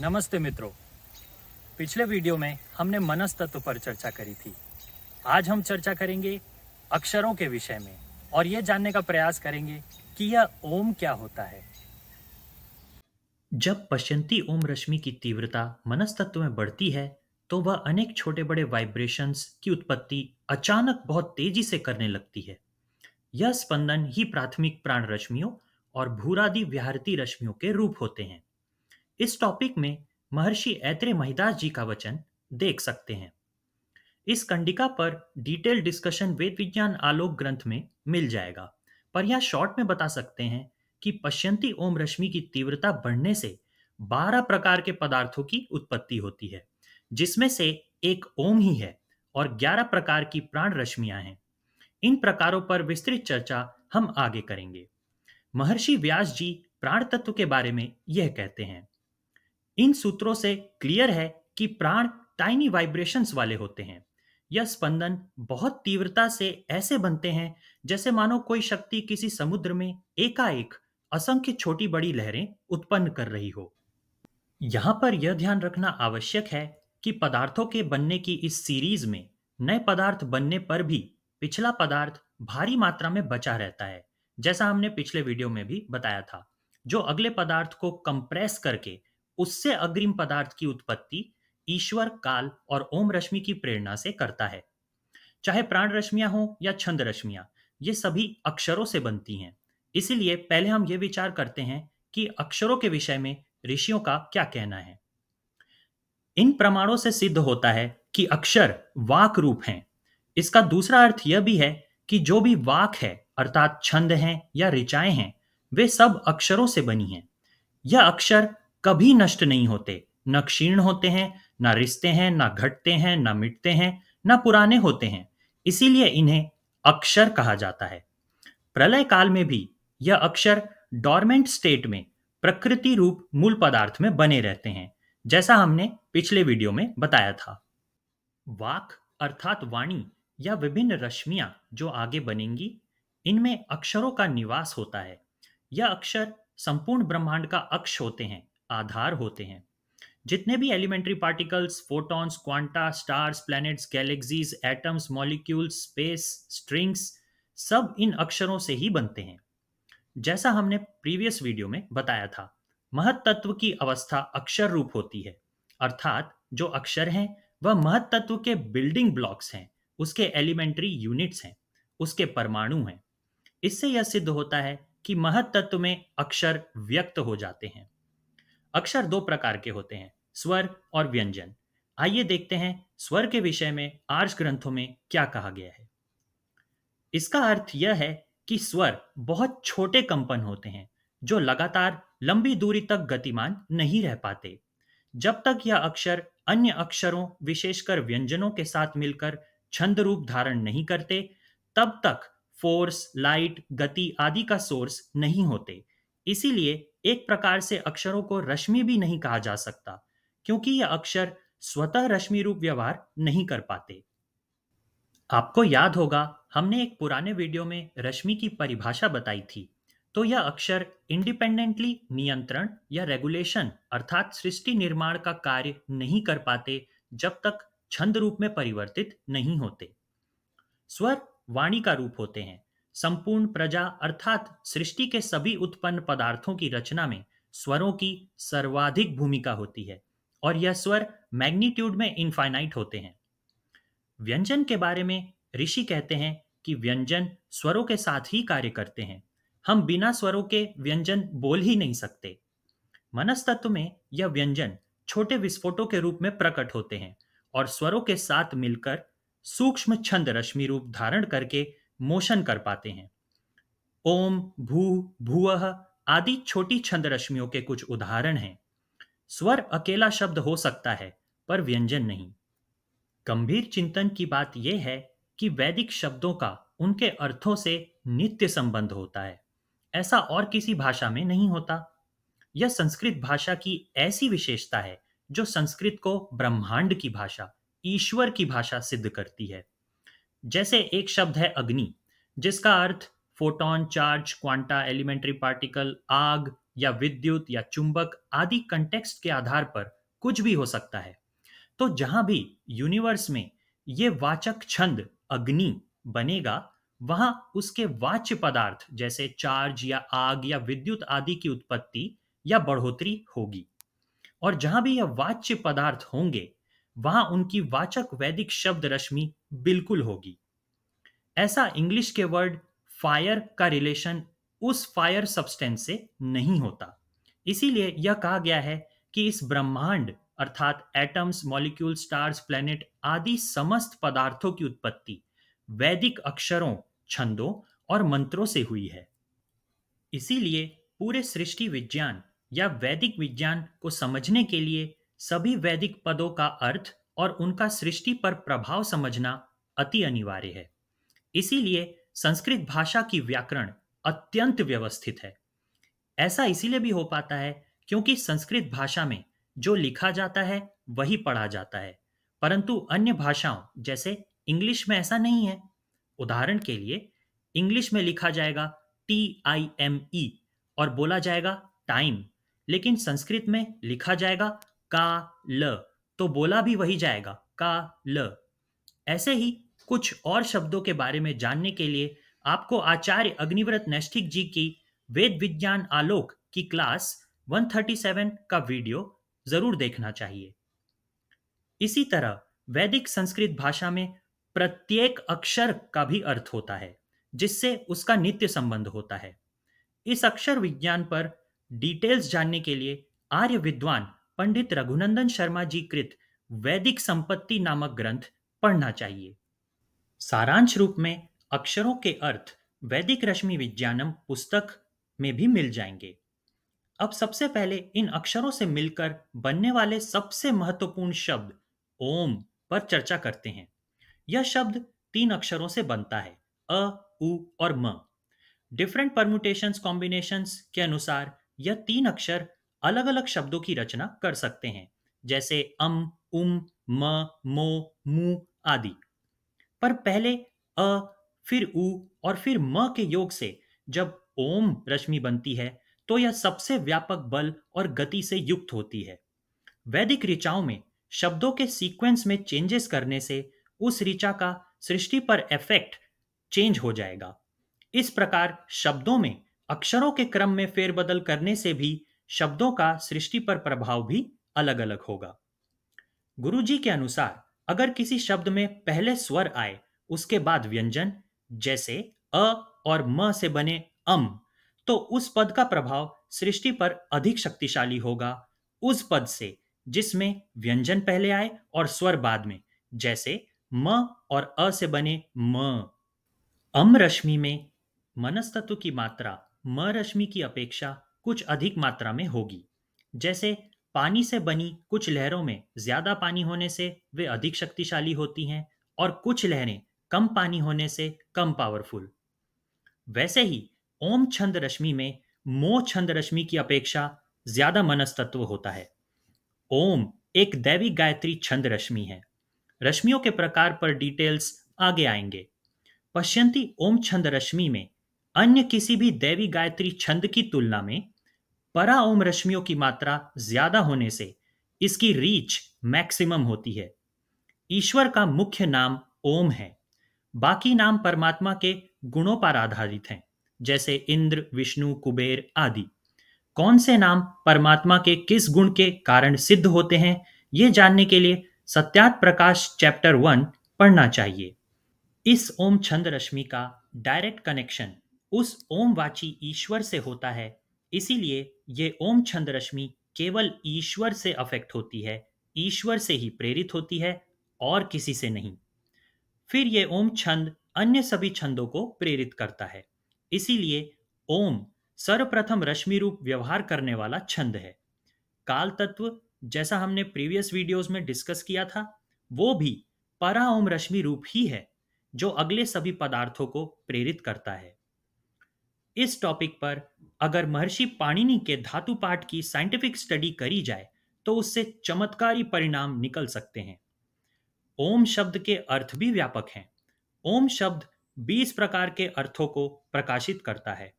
नमस्ते मित्रों पिछले वीडियो में हमने मनस तत्व पर चर्चा करी थी आज हम चर्चा करेंगे अक्षरों के विषय में और यह जानने का प्रयास करेंगे कि यह ओम क्या होता है जब पश्चंती ओम रश्मि की तीव्रता मनस तत्व में बढ़ती है तो वह अनेक छोटे बड़े वाइब्रेशंस की उत्पत्ति अचानक बहुत तेजी से करने लगती है यह स्पंदन ही प्राथमिक प्राण रश्मियों और भूरादि विहारती रश्मियों के रूप होते हैं इस टॉपिक में महर्षि ऐत्रे महिदास जी का वचन देख सकते हैं इस कंडिका पर डिटेल डिस्कशन वेद विज्ञान आलोक ग्रंथ में मिल जाएगा पर यह शॉर्ट में बता सकते हैं कि पश्यंती ओम रश्मि की तीव्रता बढ़ने से बारह प्रकार के पदार्थों की उत्पत्ति होती है जिसमें से एक ओम ही है और ग्यारह प्रकार की प्राण रश्मियां हैं इन प्रकारों पर विस्तृत चर्चा हम आगे करेंगे महर्षि व्यास जी प्राण तत्व के बारे में यह कहते हैं इन सूत्रों से क्लियर है कि प्राण टाइनी वाइब्रेशंस वाले होते हैं यह स्पंदन बहुत तीव्रता से ऐसे बनते हैं जैसे मानो कोई शक्ति किसी समुद्र में एकाएक असंख्य छोटी बड़ी लहरें उत्पन्न कर रही हो यहां पर यह ध्यान रखना आवश्यक है कि पदार्थों के बनने की इस सीरीज में नए पदार्थ बनने पर भी पिछला पदार्थ भारी मात्रा में बचा रहता है जैसा हमने पिछले वीडियो में भी बताया था जो अगले पदार्थ को कंप्रेस करके उससे अग्रिम पदार्थ की उत्पत्ति ईश्वर काल और ओम रश्मि की प्रेरणा से करता है चाहे प्राण रश्मियां हो या छंद रश्मियां ये सभी अक्षरों से बनती हैं इसलिए पहले हम ये विचार करते हैं कि अक्षरों के विषय में ऋषियों का क्या कहना है इन प्रमाणों से सिद्ध होता है कि अक्षर वाक रूप हैं इसका दूसरा अर्थ यह भी है कि जो भी वाक है अर्थात छंद हैं या ऋचाएं हैं वे सब अक्षरों से बनी हैं यह अक्षर कभी नष्ट नहीं होते न क्षीण होते हैं न रिश्ते हैं न घटते हैं न मिटते हैं न पुराने होते हैं इसीलिए इन्हें अक्षर कहा जाता है प्रलय काल में भी यह अक्षर डॉर्मेंट स्टेट में प्रकृति रूप मूल पदार्थ में बने रहते हैं जैसा हमने पिछले वीडियो में बताया था वाक अर्थात वाणी या विभिन्न रश्मियां जो आगे बनेंगी इनमें अक्षरों का निवास होता है यह अक्षर संपूर्ण ब्रह्मांड का अक्ष होते हैं आधार होते हैं जितने भी elementary particles photons quanta stars planets galaxies atoms molecules space strings सब इन अक्षरों से ही बनते हैं जैसा हमने प्रीवियस वीडियो में बताया था महत्त्व की अवस्था अक्षर रूप होती है अर्थात जो अक्षर हैं वह महत्त्व के बिल्डिंग ब्लॉक्स हैं उसके एलिमेंट्री यूनिट्स हैं उसके परमाणु हैं इससे यह सिद्ध होता है कि महत्त्व में अक्षर व्यक्त हो जाते हैं अक्षर दो प्रकार के होते हैं स्वर और व्यंजन आइए देखते हैं स्वर के विषय में आर्ष ग्रंथों में क्या कहा गया है इसका अर्थ यह है कि स्वर बहुत छोटे कंपन होते हैं जो लगातार लंबी दूरी तक गतिमान नहीं रह पाते जब तक यह अक्षर अन्य अक्षरों विशेषकर व्यंजनों के साथ मिलकर छंद रूप धारण नहीं करते तब तक फोर्स लाइट गति आदि का सोर्स नहीं होते इसीलिए एक प्रकार से अक्षरों को रश्मि भी नहीं कहा जा सकता क्योंकि ये अक्षर स्वतः रश्मि रूप व्यवहार नहीं कर पाते आपको याद होगा हमने एक पुराने वीडियो में रश्मि की परिभाषा बताई थी तो यह अक्षर इंडिपेंडेंटली नियंत्रण या रेगुलेशन अर्थात सृष्टि निर्माण का कार्य नहीं कर पाते जब तक छंद रूप में परिवर्तित नहीं होते स्वर वाणी का रूप होते हैं संपूर्ण प्रजा अर्थात सृष्टि के सभी उत्पन्न पदार्थों की रचना में स्वरों की सर्वाधिक भूमिका होती है और यह स्वर मैग्नीट्यूड में इनफाइनाइट होते हैं व्यंजन के बारे में ऋषि कहते हैं कि व्यंजन स्वरों के साथ ही कार्य करते हैं हम बिना स्वरों के व्यंजन बोल ही नहीं सकते मनस्तत्व में यह व्यंजन छोटे विस्फोटों के रूप में प्रकट होते हैं और स्वरों के साथ मिलकर सूक्ष्म छंद रश्मि रूप धारण करके मोशन कर पाते हैं ओम भू भूअ आदि छोटी छंद रश्मियों के कुछ उदाहरण हैं स्वर अकेला शब्द हो सकता है पर व्यंजन नहीं गंभीर चिंतन की बात यह है कि वैदिक शब्दों का उनके अर्थों से नित्य संबंध होता है ऐसा और किसी भाषा में नहीं होता यह संस्कृत भाषा की ऐसी विशेषता है जो संस्कृत को ब्रह्मांड की भाषा ईश्वर की भाषा सिद्ध करती है जैसे एक शब्द है अग्नि जिसका अर्थ photon charge quanta elementary particle आग या विद्युत या चुंबक आदि कंटेक्स्ट के आधार पर कुछ भी हो सकता है तो जहां भी यूनिवर्स में ये वाचक छंद अग्नि बनेगा वहां उसके वाच्य पदार्थ जैसे चार्ज या आग या विद्युत आदि की उत्पत्ति या बढ़ोतरी होगी और जहां भी यह वाच्य पदार्थ होंगे वहां उनकी वाचक वैदिक शब्द रश्मि बिल्कुल होगी ऐसा इंग्लिश के वर्ड फायर का रिलेशन उस फायर सब्सटेंस से नहीं होता इसीलिए यह कहा गया है कि इस ब्रह्मांड अर्थात एटम्स मॉलिक्यूल स्टार्स प्लेनेट आदि समस्त पदार्थों की उत्पत्ति वैदिक अक्षरों छंदों और मंत्रों से हुई है इसीलिए पूरे सृष्टि विज्ञान या वैदिक विज्ञान को समझने के लिए सभी वैदिक पदों का अर्थ और उनका सृष्टि पर प्रभाव समझना अति अनिवार्य है इसीलिए संस्कृत भाषा की व्याकरण अत्यंत व्यवस्थित है ऐसा इसीलिए भी हो पाता है क्योंकि संस्कृत भाषा में जो लिखा जाता है वही पढ़ा जाता है परंतु अन्य भाषाओं जैसे इंग्लिश में ऐसा नहीं है उदाहरण के लिए इंग्लिश में लिखा जाएगा टी आई एम ई और बोला जाएगा टाइम लेकिन संस्कृत में लिखा जाएगा का ल तो बोला भी वही जाएगा का ल ऐसे ही कुछ और शब्दों के बारे में जानने के लिए आपको आचार्य अग्निव्रत नैष्ठिक जी की वेद विज्ञान आलोक की क्लास 137 का वीडियो जरूर देखना चाहिए इसी तरह वैदिक संस्कृत भाषा में प्रत्येक अक्षर का भी अर्थ होता है जिससे उसका नित्य संबंध होता है इस अक्षर विज्ञान पर डिटेल्स जानने के लिए आर्य विद्वान पंडित रघुनंदन शर्मा जी कृत वैदिक संपत्ति नामक ग्रंथ पढ़ना चाहिए सारांश रूप में अक्षरों के अर्थ वैदिक रश्मि विज्ञानम पुस्तक में भी मिल जाएंगे अब सबसे पहले इन अक्षरों से मिलकर बनने वाले सबसे महत्वपूर्ण शब्द ओम पर चर्चा करते हैं यह शब्द तीन अक्षरों से बनता है अ उ और म डिफरेंट परमुटेशंस कॉम्बिनेशंस के अनुसार यह तीन अक्षर अलग अलग शब्दों की रचना कर सकते हैं जैसे अम उम म मो मु आदि पर पहले अ फिर उ और फिर म के योग से जब ओम रश्मि बनती है तो यह सबसे व्यापक बल और गति से युक्त होती है वैदिक ऋचाओं में शब्दों के सीक्वेंस में चेंजेस करने से उस ऋचा का सृष्टि पर इफेक्ट चेंज हो जाएगा इस प्रकार शब्दों में अक्षरों के क्रम में फेरबदल करने से भी शब्दों का सृष्टि पर प्रभाव भी अलग अलग होगा गुरु जी के अनुसार अगर किसी शब्द में पहले स्वर आए उसके बाद व्यंजन जैसे अ और म से बने अम तो उस पद का प्रभाव सृष्टि पर अधिक शक्तिशाली होगा उस पद से जिसमें व्यंजन पहले आए और स्वर बाद में जैसे म और अ से बने म अम रश्मि में मनस्तत्व की मात्रा म रश्मि की अपेक्षा कुछ अधिक मात्रा में होगी जैसे पानी से बनी कुछ लहरों में ज्यादा पानी होने से वे अधिक शक्तिशाली होती हैं और कुछ लहरें कम पानी होने से कम पावरफुल वैसे ही ओम छंद रश्मि में मो छंद रश्मि की अपेक्षा ज्यादा मनस्तत्व होता है ओम एक दैवी गायत्री छंद रश्मि है रश्मियों के प्रकार पर डिटेल्स आगे आएंगे पश्यंती ओम छंद रश्मि में अन्य किसी भी दैवी गायत्री छंद की तुलना में ओम रश्मियों की मात्रा ज्यादा होने से इसकी रीच मैक्सिमम होती है ईश्वर का मुख्य नाम ओम है बाकी नाम परमात्मा के गुणों पर आधारित हैं जैसे इंद्र विष्णु कुबेर आदि कौन से नाम परमात्मा के किस गुण के कारण सिद्ध होते हैं ये जानने के लिए सत्यात प्रकाश चैप्टर वन पढ़ना चाहिए इस ओम छंद रश्मि का डायरेक्ट कनेक्शन उस ओम वाची ईश्वर से होता है इसीलिए ये ओम छंद रश्मि केवल ईश्वर से अफेक्ट होती है ईश्वर से ही प्रेरित होती है और किसी से नहीं फिर ये ओम छंद अन्य सभी छंदों को प्रेरित करता है इसीलिए ओम सर्वप्रथम रश्मि रूप व्यवहार करने वाला छंद है काल तत्व जैसा हमने प्रीवियस वीडियोस में डिस्कस किया था वो भी परा ओम रश्मि रूप ही है जो अगले सभी पदार्थों को प्रेरित करता है इस टॉपिक पर अगर महर्षि पाणिनि के धातु पाठ की साइंटिफिक स्टडी करी जाए तो उससे चमत्कारी परिणाम निकल सकते हैं ओम शब्द के अर्थ भी व्यापक हैं ओम शब्द 20 प्रकार के अर्थों को प्रकाशित करता है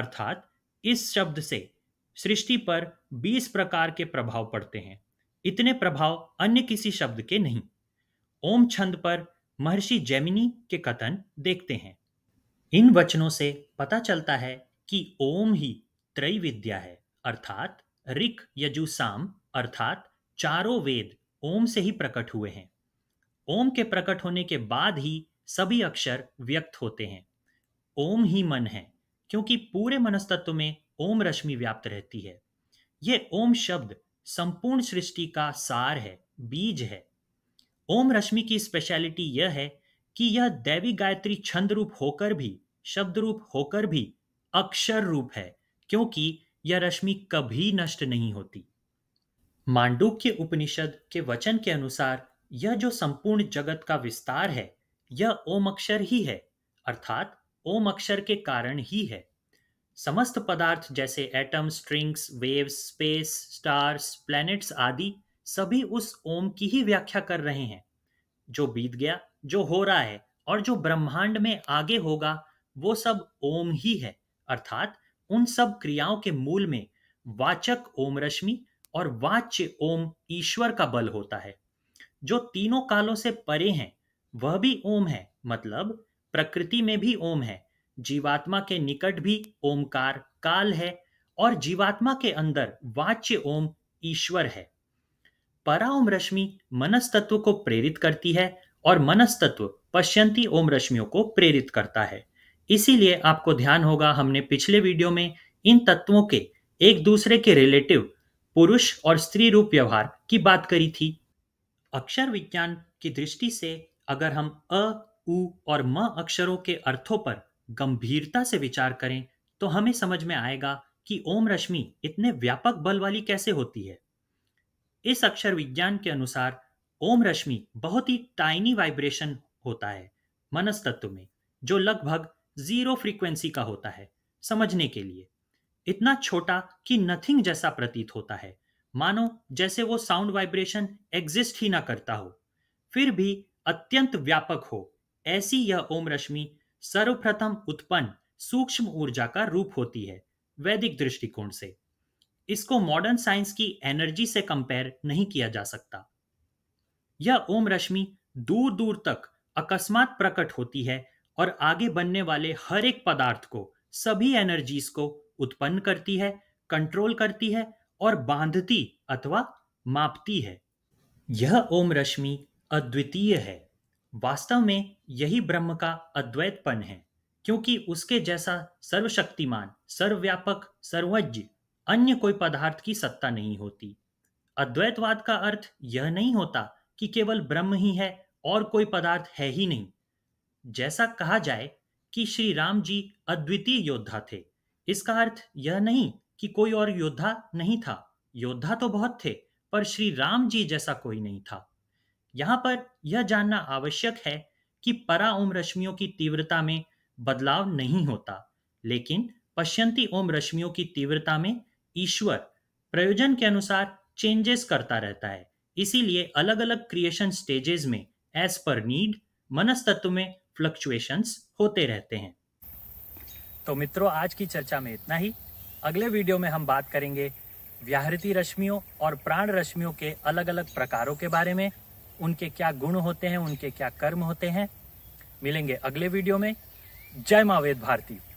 अर्थात इस शब्द से सृष्टि पर 20 प्रकार के प्रभाव पड़ते हैं इतने प्रभाव अन्य किसी शब्द के नहीं ओम छंद पर महर्षि जैमिनी के कथन देखते हैं इन वचनों से पता चलता है कि ओम ही त्रय विद्या है अर्थात ऋक यजुसाम अर्थात चारों वेद ओम से ही प्रकट हुए हैं ओम के प्रकट होने के बाद ही सभी अक्षर व्यक्त होते हैं ओम ही मन है क्योंकि पूरे मनस्तत्व में ओम रश्मि व्याप्त रहती है यह ओम शब्द संपूर्ण सृष्टि का सार है बीज है ओम रश्मि की स्पेशलिटी यह है कि यह दैवी गायत्री छंद रूप होकर भी शब्द रूप होकर भी अक्षर रूप है क्योंकि यह रश्मि कभी नष्ट नहीं होती के उपनिषद के वचन के अनुसार यह जो संपूर्ण जगत का विस्तार है यह ओम अक्षर ही है अर्थात ओम अक्षर के कारण ही है समस्त पदार्थ जैसे atom strings waves space stars planets आदि सभी उस ओम की ही व्याख्या कर रहे हैं जो बीत गया जो हो रहा है और जो ब्रह्मांड में आगे होगा वो सब ओम ही है अर्थात उन सब क्रियाओं के मूल में वाचक ओम रश्मि और वाच्य ओम ईश्वर का बल होता है जो तीनों कालों से परे हैं वह भी ओम है मतलब प्रकृति में भी ओम है जीवात्मा के निकट भी ओमकार काल है और जीवात्मा के अंदर वाच्य ओम ईश्वर है परा ओम रश्मि मनस तत्व को प्रेरित करती है और मनस तत्व पश्यंती ओम रश्मियों को प्रेरित करता है इसीलिए आपको ध्यान होगा हमने पिछले वीडियो में इन तत्वों के एक दूसरे के रिलेटिव पुरुष और स्त्री रूप व्यवहार की बात करी थी अक्षर विज्ञान की दृष्टि से अगर हम अ उ और म अक्षरों के अर्थों पर गंभीरता से विचार करें तो हमें समझ में आएगा कि ओम रश्मि इतने व्यापक बल वाली कैसे होती है इस अक्षर विज्ञान के अनुसार ओम रश्मि बहुत ही टाइनी वाइब्रेशन होता है मनस्तत्व में जो लगभग जीरो फ्रीक्वेंसी का होता है समझने के लिए इतना छोटा कि नथिंग जैसा प्रतीत होता है मानो जैसे वो साउंड वाइब्रेशन एग्जिस्ट ही ना करता हो फिर भी अत्यंत व्यापक हो ऐसी यह ओम रश्मि सर्वप्रथम उत्पन्न सूक्ष्म ऊर्जा का रूप होती है वैदिक दृष्टिकोण से इसको मॉडर्न साइंस की एनर्जी से कंपेयर नहीं किया जा सकता यह ओम रश्मि दूर दूर तक अकस्मात प्रकट होती है और आगे बनने वाले हर एक पदार्थ को सभी एनर्जीज को उत्पन्न करती है कंट्रोल करती है और बांधती अथवा मापती है यह ओम रश्मि अद्वितीय है वास्तव में यही ब्रह्म का अद्वैतपन है क्योंकि उसके जैसा सर्वशक्तिमान सर्वव्यापक सर्वज्ञ अन्य कोई पदार्थ की सत्ता नहीं होती अद्वैतवाद का अर्थ यह नहीं होता कि केवल ब्रह्म ही है और कोई पदार्थ है ही नहीं जैसा कहा जाए कि श्री राम जी अद्वितीय योद्धा थे इसका अर्थ यह नहीं कि कोई और योद्धा नहीं था योद्धा तो बहुत थे पर श्री राम जी जैसा कोई नहीं था यहाँ पर यह जानना आवश्यक है कि परा ओम रश्मियों की तीव्रता में बदलाव नहीं होता लेकिन पश्यंती ओम रश्मियों की तीव्रता में ईश्वर प्रयोजन के अनुसार चेंजेस करता रहता है इसीलिए अलग अलग क्रिएशन स्टेजेस में एज पर नीड मनस्तत्व में फ्लक्चुएशंस होते रहते हैं तो मित्रों आज की चर्चा में इतना ही अगले वीडियो में हम बात करेंगे व्याहृति रश्मियों और प्राण रश्मियों के अलग अलग प्रकारों के बारे में उनके क्या गुण होते हैं उनके क्या कर्म होते हैं मिलेंगे अगले वीडियो में जय मावेद भारती